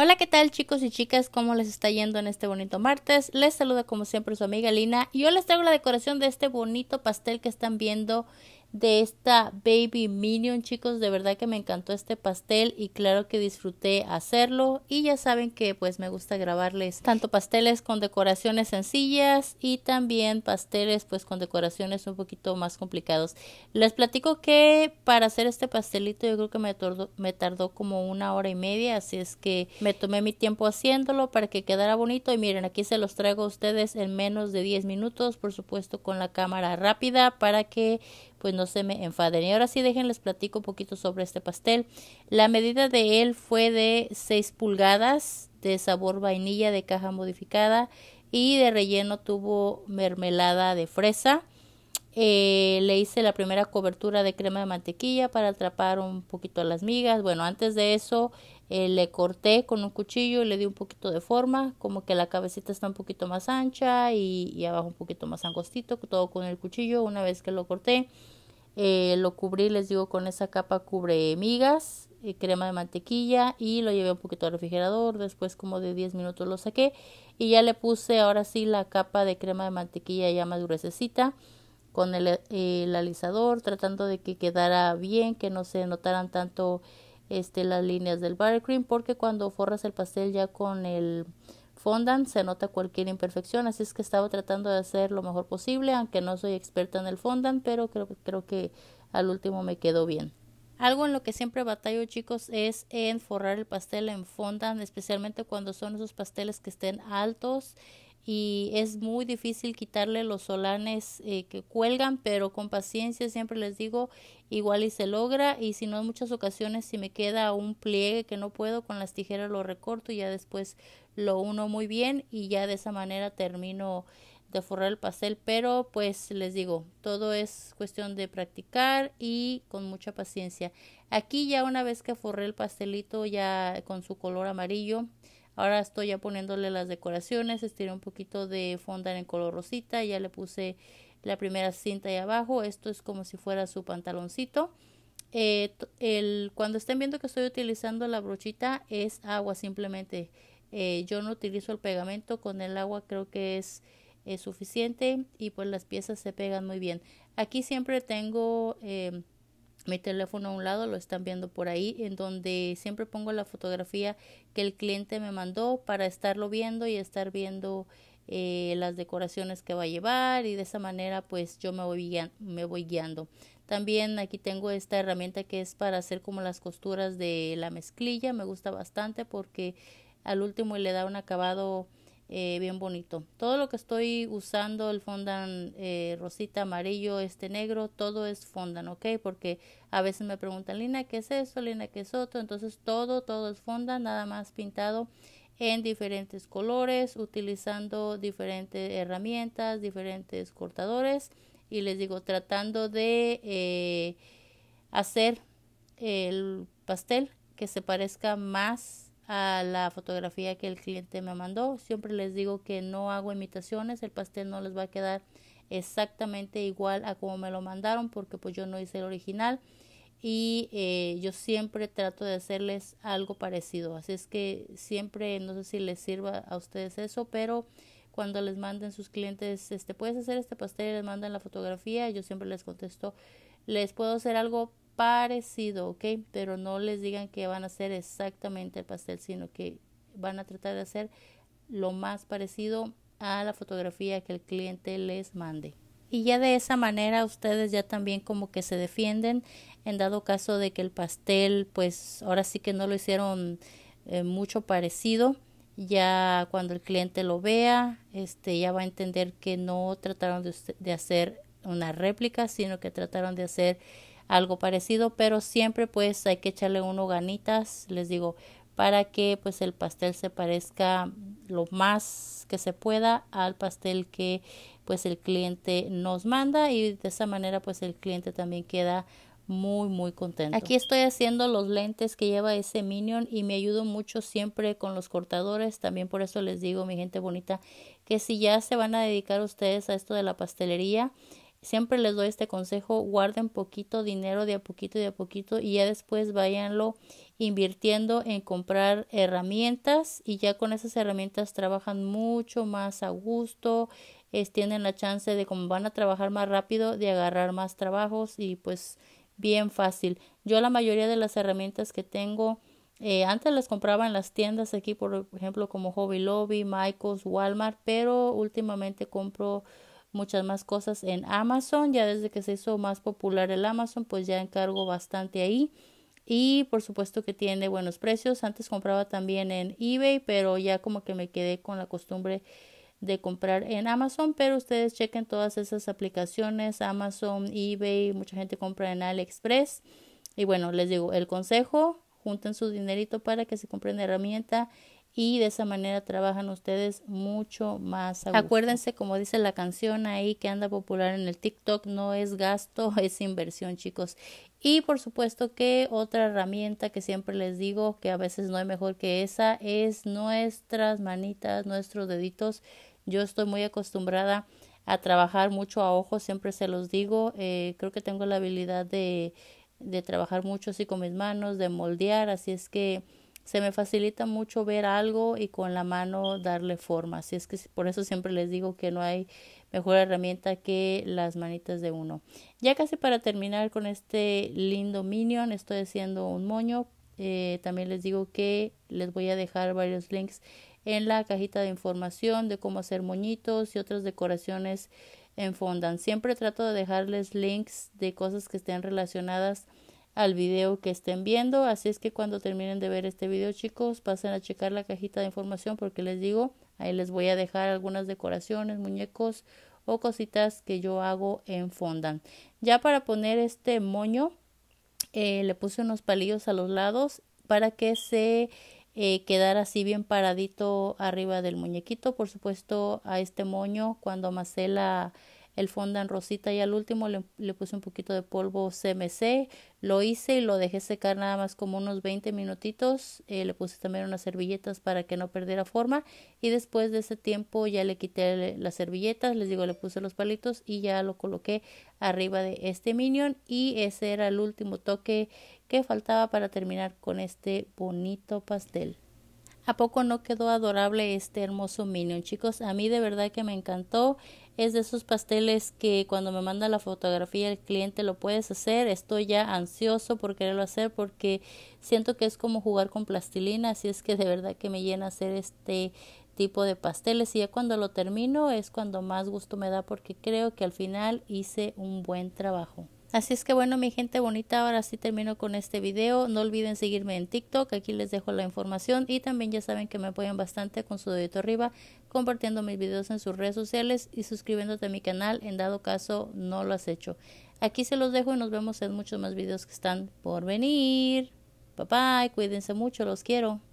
Hola, ¿qué tal chicos y chicas? ¿Cómo les está yendo en este bonito martes? Les saluda como siempre su amiga Lina y hoy les traigo la decoración de este bonito pastel que están viendo de esta Baby Minion, chicos. De verdad que me encantó este pastel y claro que disfruté hacerlo. Y ya saben que pues me gusta grabarles tanto pasteles con decoraciones sencillas y también pasteles pues con decoraciones un poquito más complicados. Les platico que para hacer este pastelito yo creo que me tardó, me tardó como una hora y media, así es que me tomé mi tiempo haciéndolo para que quedara bonito. Y miren, aquí se los traigo a ustedes en menos de 10 minutos, por supuesto con la cámara rápida para que pues no se me enfaden. Y ahora sí, déjenles platico un poquito sobre este pastel. La medida de él fue de 6 pulgadas de sabor vainilla de caja modificada y de relleno tuvo mermelada de fresa. Eh, le hice la primera cobertura de crema de mantequilla para atrapar un poquito las migas. Bueno, antes de eso eh, le corté con un cuchillo y le di un poquito de forma, como que la cabecita está un poquito más ancha y, y abajo un poquito más angostito, todo con el cuchillo. Una vez que lo corté, eh, lo cubrí, les digo, con esa capa cubre migas, y eh, crema de mantequilla y lo llevé un poquito al refrigerador. Después como de 10 minutos lo saqué y ya le puse ahora sí la capa de crema de mantequilla ya madurececita con el, el alisador, tratando de que quedara bien, que no se notaran tanto este, las líneas del buttercream porque cuando forras el pastel ya con el fondant se nota cualquier imperfección así es que estaba tratando de hacer lo mejor posible aunque no soy experta en el fondant pero creo, creo que al último me quedó bien algo en lo que siempre batallo chicos es en forrar el pastel en fondant especialmente cuando son esos pasteles que estén altos y es muy difícil quitarle los solanes eh, que cuelgan, pero con paciencia siempre les digo, igual y se logra y si no en muchas ocasiones si me queda un pliegue que no puedo con las tijeras lo recorto y ya después lo uno muy bien y ya de esa manera termino de forrar el pastel, pero pues les digo, todo es cuestión de practicar y con mucha paciencia. Aquí ya una vez que forré el pastelito ya con su color amarillo, Ahora estoy ya poniéndole las decoraciones, estiré un poquito de fonda en color rosita, ya le puse la primera cinta ahí abajo, esto es como si fuera su pantaloncito. Eh, cuando estén viendo que estoy utilizando la brochita es agua simplemente. Eh, yo no utilizo el pegamento, con el agua creo que es, suficiente y pues las piezas se pegan muy bien. Aquí siempre tengo... Em, mi teléfono a un lado, lo están viendo por ahí, en donde siempre pongo la fotografía que el cliente me mandó para estarlo viendo y estar viendo eh, las decoraciones que va a llevar y de esa manera pues yo me voy, me voy guiando. También aquí tengo esta herramienta que es para hacer como las costuras de la mezclilla, me gusta bastante porque al último le da un acabado eh, bien bonito. Todo lo que estoy usando, el fondant eh, rosita, amarillo, este negro, todo es fondant, ¿ok? Porque a veces me preguntan, Lina, ¿qué es esto? Lina, ¿qué es otro? Entonces todo, todo es fondant, nada más pintado en diferentes colores, utilizando diferentes herramientas, diferentes cortadores y les digo, tratando de eh, hacer el pastel que se parezca más a la fotografía que el cliente me mandó. Siempre les digo que no hago imitaciones, el pastel no les va a quedar exactamente igual a como me lo mandaron porque pues yo no hice el original y eh, yo siempre trato de hacerles algo parecido. Así es que siempre, no sé si les sirva a ustedes eso, pero cuando les manden sus clientes, este, puedes hacer este pastel y les mandan la fotografía, yo siempre les contesto, les puedo hacer algo parecido, ¿ok? Pero no les digan que van a hacer exactamente el pastel, sino que van a tratar de hacer lo más parecido a la fotografía que el cliente les mande. Y ya de esa manera ustedes ya también como que se defienden en dado caso de que el pastel pues ahora sí que no lo hicieron eh, mucho parecido. Ya cuando el cliente lo vea, este ya va a entender que no trataron de hacer una réplica, sino que trataron de hacer algo parecido, pero siempre pues hay que echarle uno ganitas, les digo, para que pues el pastel se parezca lo más que se pueda al pastel que pues el cliente nos manda y de esa manera pues el cliente también queda muy muy contento. Aquí estoy haciendo los lentes que lleva ese Minion y me ayudo mucho siempre con los cortadores, también por eso les digo mi gente bonita que si ya se van a dedicar ustedes a esto de la pastelería, siempre les doy este consejo, guarden poquito dinero de a poquito de a poquito y ya después váyanlo invirtiendo en comprar herramientas y ya con esas herramientas trabajan mucho más a gusto, tienen la chance de como van a trabajar más rápido, de agarrar más trabajos y pues bien fácil. Yo la mayoría de las herramientas que tengo eh, antes las compraba en las tiendas aquí, por ejemplo, como Hobby Lobby, Michaels, Walmart, pero últimamente compro muchas más cosas en Amazon. Ya desde que se hizo más popular el Amazon, pues ya encargo bastante ahí. Y por supuesto que tiene buenos precios. Antes compraba también en eBay, pero ya como que me quedé con la costumbre de comprar en Amazon, pero ustedes chequen todas esas aplicaciones, Amazon, eBay, mucha gente compra en AliExpress. Y bueno, les digo, el consejo, junten su dinerito para que se compren herramienta y de esa manera trabajan ustedes mucho más. Acuérdense, como dice la canción ahí que anda popular en el TikTok, no es gasto, es inversión, chicos. Y por supuesto que otra herramienta que siempre les digo, que a veces no hay mejor que esa, es nuestras manitas, nuestros deditos. Yo estoy muy acostumbrada a trabajar mucho a ojo, siempre se los digo. Eh, creo que tengo la habilidad de, de trabajar mucho así con mis manos, de moldear, así es que se me facilita mucho ver algo y con la mano darle forma. Así es que por eso siempre les digo que no hay mejor herramienta que las manitas de uno. Ya casi para terminar con este lindo minion, estoy haciendo un moño. Eh, también les digo que les voy a dejar varios links en la cajita de información de cómo hacer moñitos y otras decoraciones en fondant. Siempre trato de dejarles links de cosas que estén relacionadas al video que estén viendo. Así es que cuando terminen de ver este video, chicos, pasen a checar la cajita de información porque les digo, ahí les voy a dejar algunas decoraciones, muñecos o cositas que yo hago en fondan. Ya para poner este moño, eh, le puse unos palillos a los lados para que se eh, quedara así bien paradito arriba del muñequito. Por supuesto, a este moño, cuando amacé la, el fondant rosita y al último le, le, puse un poquito de polvo CMC, lo hice y lo dejé secar nada más como unos 20 minutitos, eh, le puse también unas servilletas para que no perdiera forma y después de ese tiempo ya le quité las servilletas, les digo le puse los palitos y ya lo coloqué arriba de este minion y ese era el último toque que faltaba para terminar con este bonito pastel. ¿A poco no quedó adorable este hermoso minion, chicos? A mí de verdad que me encantó es de esos pasteles que cuando me manda la fotografía el cliente lo puedes hacer, estoy ya ansioso por quererlo hacer porque siento que es como jugar con plastilina, así es que de verdad que me llena hacer este tipo de pasteles y ya cuando lo termino es cuando más gusto me da porque creo que al final hice un buen trabajo. Así es que bueno mi gente bonita, ahora sí termino con este video. No olviden seguirme en TikTok, aquí les dejo la información y también ya saben que me apoyan bastante con su dedito arriba, compartiendo mis videos en sus redes sociales y suscribiéndote a mi canal en dado caso no lo has hecho. Aquí se los dejo y nos vemos en muchos más videos que están por venir. Bye bye, cuídense mucho, los quiero.